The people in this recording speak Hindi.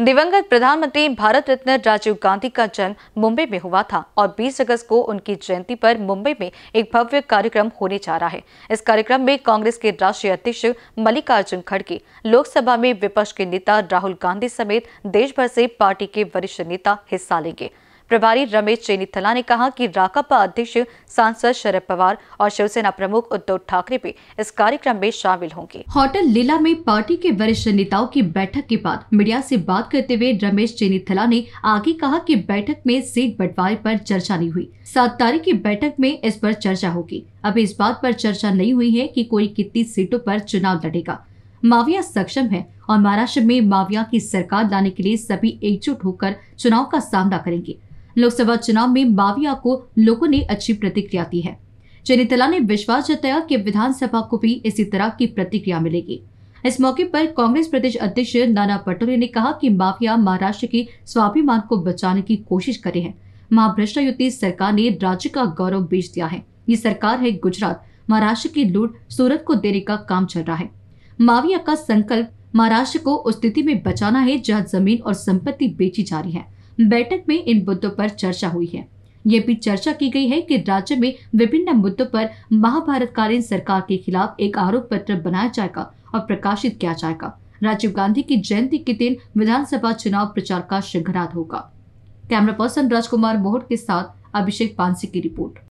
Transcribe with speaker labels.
Speaker 1: दिवंगत प्रधानमंत्री भारत रत्न राजीव गांधी का जन्म मुंबई में हुआ था और 20 अगस्त को उनकी जयंती पर मुंबई में एक भव्य कार्यक्रम होने जा रहा है इस कार्यक्रम में कांग्रेस के राष्ट्रीय अध्यक्ष मल्लिकार्जुन खड़गे लोकसभा में विपक्ष के नेता राहुल गांधी समेत देश भर से पार्टी के वरिष्ठ नेता हिस्सा लेंगे प्रभारी रमेश चेनीथला ने कहा कि राकापा अध्यक्ष सांसद शरद पवार और शिवसेना प्रमुख उद्धव ठाकरे भी इस कार्यक्रम में शामिल होंगे होटल लीला में पार्टी के वरिष्ठ नेताओं की बैठक के बाद मीडिया से बात करते हुए रमेश चेनीथला ने आगे कहा कि बैठक में सीट बंटवारे पर चर्चा नहीं हुई सात तारीख की बैठक में इस पर चर्चा होगी अभी इस बात आरोप चर्चा नहीं हुई है कि कोई कितनी सीटों आरोप चुनाव लड़ेगा माविया सक्षम है और महाराष्ट्र में माविया की सरकार लाने के लिए सभी एकजुट होकर चुनाव का सामना करेंगे लोकसभा चुनाव में माविया को लोगों ने अच्छी प्रतिक्रिया दी है चेनीतला ने विश्वास जताया कि विधानसभा को भी इसी तरह की प्रतिक्रिया मिलेगी इस मौके पर कांग्रेस प्रदेश अध्यक्ष नाना पटोले ने कहा कि माफिया महाराष्ट्र के स्वाभिमान को बचाने की कोशिश करे है महाभ्रष्टा युति सरकार ने राज्य का गौरव बेच दिया है ये सरकार है गुजरात महाराष्ट्र की लूट सूरत को देने का काम चल रहा है माविया का संकल्प महाराष्ट्र को उस स्थिति में बचाना है जहाँ जमीन और संपत्ति बेची जा रही है बैठक में इन मुद्दों पर चर्चा हुई है ये भी चर्चा की गई है कि राज्य में विभिन्न मुद्दों पर महाभारतकालीन सरकार के खिलाफ एक आरोप पत्र बनाया जाएगा और प्रकाशित किया जाएगा राजीव गांधी की जयंती के दिन विधानसभा चुनाव प्रचार का श्रृंखला होगा कैमरा पर्सन राजकुमार मोहट के साथ अभिषेक पांसी की रिपोर्ट